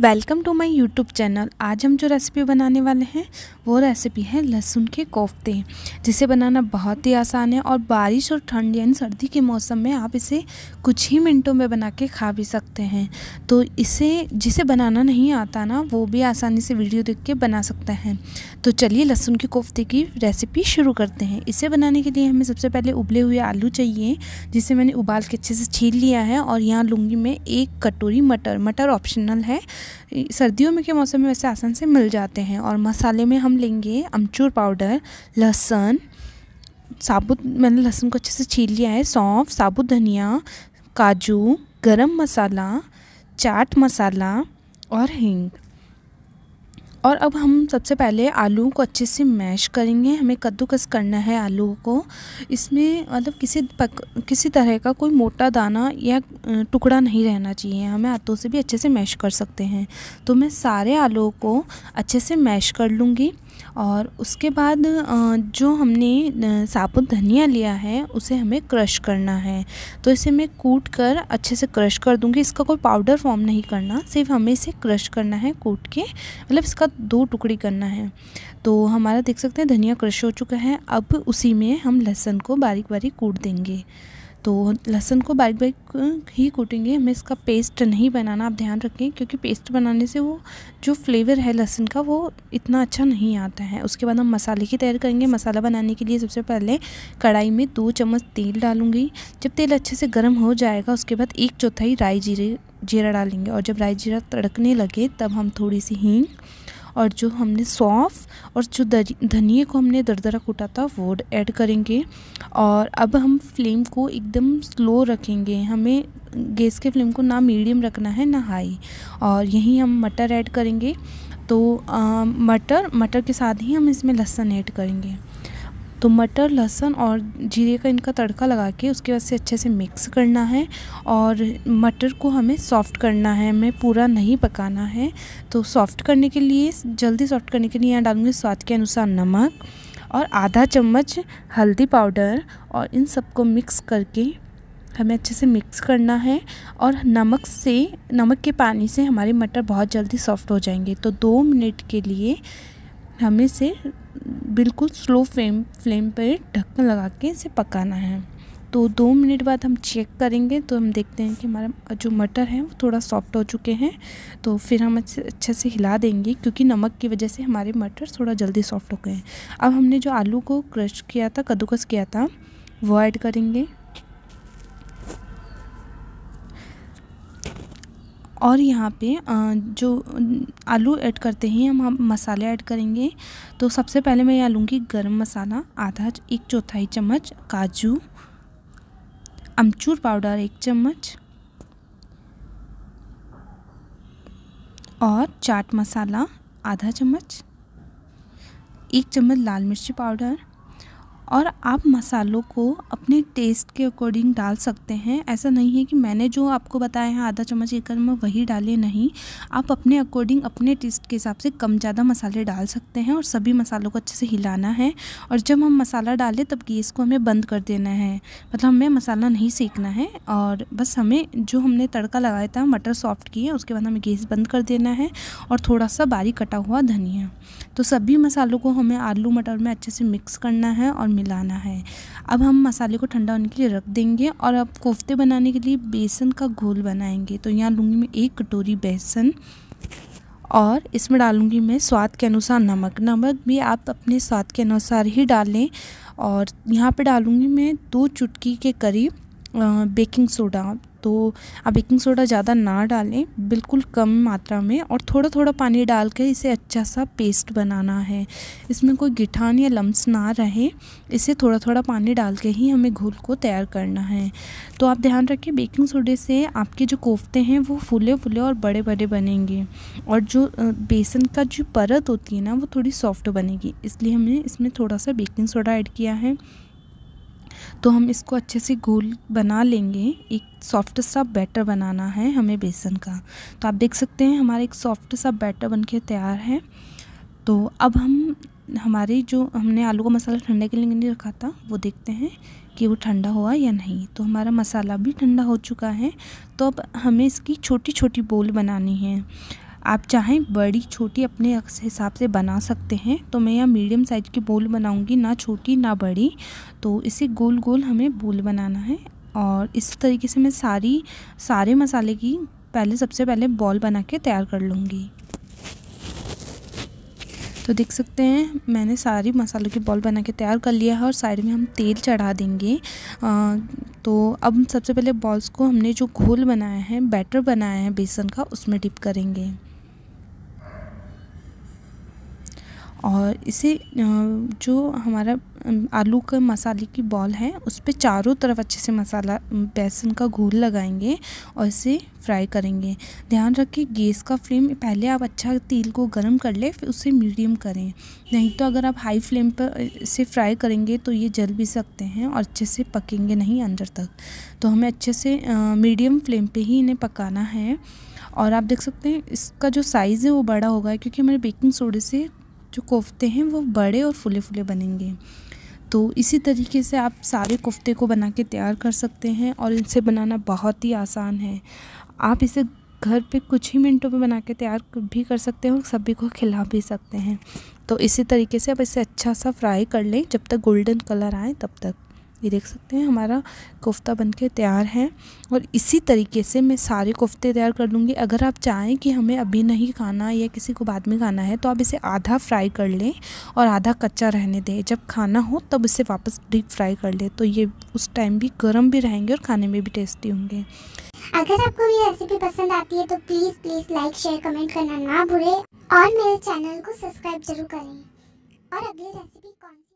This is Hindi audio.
welcome to my YouTube channel आज हम जो रेसिपी बनाने वाले हैं वो रेसिपी है लहसुन के कोफ्ते जिसे बनाना बहुत ही आसान है और बारिश और ठंड यानी सर्दी के मौसम में आप इसे कुछ ही मिनटों में बना के खा भी सकते हैं तो इसे जिसे बनाना नहीं आता ना वो भी आसानी से वीडियो देख के बना सकते हैं तो चलिए लहसुन के कोफ्ते की रेसिपी शुरू करते हैं इसे बनाने के लिए हमें सबसे पहले उबले हुए आलू चाहिए जिसे मैंने उबाल के अच्छे से छील लिया है और यहाँ लूँगी मैं एक कटोरी मटर मटर ऑप्शनल है सर्दियों में के मौसम में वैसे आसान से मिल जाते हैं और मसाले में हम लेंगे अमचूर पाउडर लहसुन साबुत मैंने लहसुन को अच्छे से छील लिया है सौंफ साबुत धनिया काजू गरम मसाला चाट मसाला और हिंग और अब हम सबसे पहले आलू को अच्छे से मैश करेंगे हमें कद्दूकस करना है आलू को इसमें मतलब किसी पक किसी तरह का कोई मोटा दाना या टुकड़ा नहीं रहना चाहिए हमें हाथों से भी अच्छे से मैश कर सकते हैं तो मैं सारे आलू को अच्छे से मैश कर लूँगी और उसके बाद जो हमने साबुत धनिया लिया है उसे हमें क्रश करना है तो इसे मैं कूट कर अच्छे से क्रश कर दूँगी इसका कोई पाउडर फॉर्म नहीं करना सिर्फ हमें इसे क्रश करना है कूट के मतलब इसका दो टुकड़ी करना है तो हमारा देख सकते हैं धनिया क्रश हो चुका है अब उसी में हम लहसुन को बारीक बारीक कूट देंगे तो लहसुन को बारीक बारीक ही कूटेंगे हमें इसका पेस्ट नहीं बनाना आप ध्यान रखें क्योंकि पेस्ट बनाने से वो जो फ्लेवर है लहसुन का वो इतना अच्छा नहीं आता है उसके बाद हम मसाले की तैयार करेंगे मसाला बनाने के लिए सबसे पहले कढ़ाई में दो चम्मच तेल डालूंगी जब तेल अच्छे से गर्म हो जाएगा उसके बाद एक चौथाई राई जीरे जीरा डालेंगे और जब राई जीरा तड़कने लगे तब हम थोड़ी सी हींग और जो हमने सौंफ और जो धनिए को हमने दरदरा कूटा था वो ऐड करेंगे और अब हम फ्लेम को एकदम स्लो रखेंगे हमें गैस के फ्लेम को ना मीडियम रखना है ना हाई और यहीं हम मटर ऐड करेंगे तो मटर मटर के साथ ही हम इसमें लहसुन ऐड करेंगे तो मटर लहसुन और जीरे का इनका तड़का लगा के उसके बाद से अच्छे से मिक्स करना है और मटर को हमें सॉफ़्ट करना है हमें पूरा नहीं पकाना है तो सॉफ़्ट करने के लिए जल्दी सॉफ़्ट करने के लिए यहाँ डालूँगी स्वाद के अनुसार नमक और आधा चम्मच हल्दी पाउडर और इन सबको मिक्स करके हमें अच्छे से मिक्स करना है और नमक से नमक के पानी से हमारे मटर बहुत जल्दी सॉफ़्ट हो जाएंगे तो दो मिनट के लिए हमें इसे बिल्कुल स्लो फ्लेम फ्लेम पर ढक्कन लगा के इसे पकाना है तो दो मिनट बाद हम चेक करेंगे तो हम देखते हैं कि हमारा जो मटर है वो थोड़ा सॉफ्ट हो चुके हैं तो फिर हम अच्छे से हिला देंगे क्योंकि नमक की वजह से हमारे मटर थोड़ा जल्दी सॉफ्ट हो गए हैं अब हमने जो आलू को क्रश किया था कद्दूकस किया था वो ऐड करेंगे और यहाँ पे जो आलू ऐड करते हैं हम मसाले ऐड करेंगे तो सबसे पहले मैं यहाँ लूँगी गर्म मसाला आधा एक चौथाई चम्मच काजू अमचूर पाउडर एक चम्मच और चाट मसाला आधा चम्मच एक चम्मच लाल मिर्ची पाउडर और आप मसालों को अपने टेस्ट के अकॉर्डिंग डाल सकते हैं ऐसा नहीं है कि मैंने जो आपको बताया है आधा चम्मच एक में वही डाले नहीं आप अपने अकॉर्डिंग अपने टेस्ट के हिसाब से कम ज़्यादा मसाले डाल सकते हैं और सभी मसालों को अच्छे से हिलाना है और जब हम मसाला डालें तब गैस को हमें बंद कर देना है मतलब हमें मसाला नहीं सेकना है और बस हमें जो हमने तड़का लगाया था मटर सॉफ्ट किए उसके बाद हमें गैस बंद कर देना है और थोड़ा सा बारीक कटा हुआ धनिया तो सभी मसालों को हमें आलू मटर में अच्छे से मिक्स करना है और मिलाना है अब हम मसाले को ठंडा होने के लिए रख देंगे और अब कोफ्ते बनाने के लिए बेसन का घोल बनाएंगे तो यहाँ लूँगी मैं एक कटोरी बेसन और इसमें डालूँगी मैं स्वाद के अनुसार नमक नमक भी आप अपने स्वाद के अनुसार ही डालें और यहाँ पर डालूँगी मैं दो चुटकी के करीब बेकिंग सोडा तो आप बेकिंग सोडा ज़्यादा ना डालें बिल्कुल कम मात्रा में और थोड़ा थोड़ा पानी डाल के इसे अच्छा सा पेस्ट बनाना है इसमें कोई गिठान या लम्स ना रहे इसे थोड़ा थोड़ा पानी डाल के ही हमें घोल को तैयार करना है तो आप ध्यान रखें बेकिंग सोडे से आपके जो कोफ्ते हैं वो फूले फूले और बड़े बड़े बनेंगे और जो बेसन का जो परत होती है ना वो थोड़ी सॉफ्ट बनेगी इसलिए हमने इसमें थोड़ा सा बेकिंग सोडा ऐड किया है तो हम इसको अच्छे से गोल बना लेंगे एक सॉफ्ट सा बैटर बनाना है हमें बेसन का तो आप देख सकते हैं हमारा एक सॉफ्ट सा बैटर बन के तैयार है तो अब हम हमारी जो हमने आलू का मसाला ठंडे के लिए नहीं रखा था वो देखते हैं कि वो ठंडा हुआ या नहीं तो हमारा मसाला भी ठंडा हो चुका है तो अब हमें इसकी छोटी छोटी बोल बनानी है आप चाहें बड़ी छोटी अपने हिसाब से बना सकते हैं तो मैं यहाँ मीडियम साइज़ की बोल बनाऊँगी ना छोटी ना बड़ी तो इसे गोल गोल हमें बोल बनाना है और इस तरीके से मैं सारी सारे मसाले की पहले सबसे पहले बॉल बना के तैयार कर लूँगी तो देख सकते हैं मैंने सारी मसालों की बॉल बना के तैयार कर लिया है और साइड में हम तेल चढ़ा देंगे आ, तो अब सबसे पहले बॉल्स को हमने जो घोल बनाया है बैटर बनाया है बेसन का उसमें डिप करेंगे और इसे जो हमारा आलू का मसाले की बॉल है उस पर चारों तरफ अच्छे से मसाला बेसन का घोल लगाएंगे और इसे फ्राई करेंगे ध्यान रखें गैस का फ्लेम पहले आप अच्छा तेल को गर्म कर लें फिर उसे मीडियम करें नहीं तो अगर आप हाई फ्लेम पर इसे फ्राई करेंगे तो ये जल भी सकते हैं और अच्छे से पकेंगे नहीं अंदर तक तो हमें अच्छे से मीडियम फ्लेम पर ही इन्हें पकाना है और आप देख सकते हैं इसका जो साइज़ है वो बड़ा होगा क्योंकि हमारे बेकिंग सोडे से जो कोफ्ते हैं वो बड़े और फुले फुले बनेंगे तो इसी तरीके से आप सारे कोफ्ते को बना के तैयार कर सकते हैं और इनसे बनाना बहुत ही आसान है आप इसे घर पे कुछ ही मिनटों में बना के तैयार भी कर सकते हैं और सभी को खिला भी सकते हैं तो इसी तरीके से आप इसे अच्छा सा फ्राई कर लें जब तक गोल्डन कलर आए तब तक ये देख सकते हैं हमारा कोफ्ता बनके तैयार है और इसी तरीके से मैं सारे कोफ्ते तैयार कर लूँगी अगर आप चाहें कि हमें अभी नहीं खाना या किसी को बाद में खाना है तो आप इसे आधा फ्राई कर लें और आधा कच्चा रहने दें जब खाना हो तब इसे वापस डीप फ्राई कर लें तो ये उस टाइम भी गर्म भी रहेंगे और खाने में भी टेस्टी होंगे अगर आपको ये रेसिपी पसंद आती है तो please please like share comment करना ना भूलें और मेरे चैनल को सब्सक्राइब जरूर करें और अगली रेसिपी कौन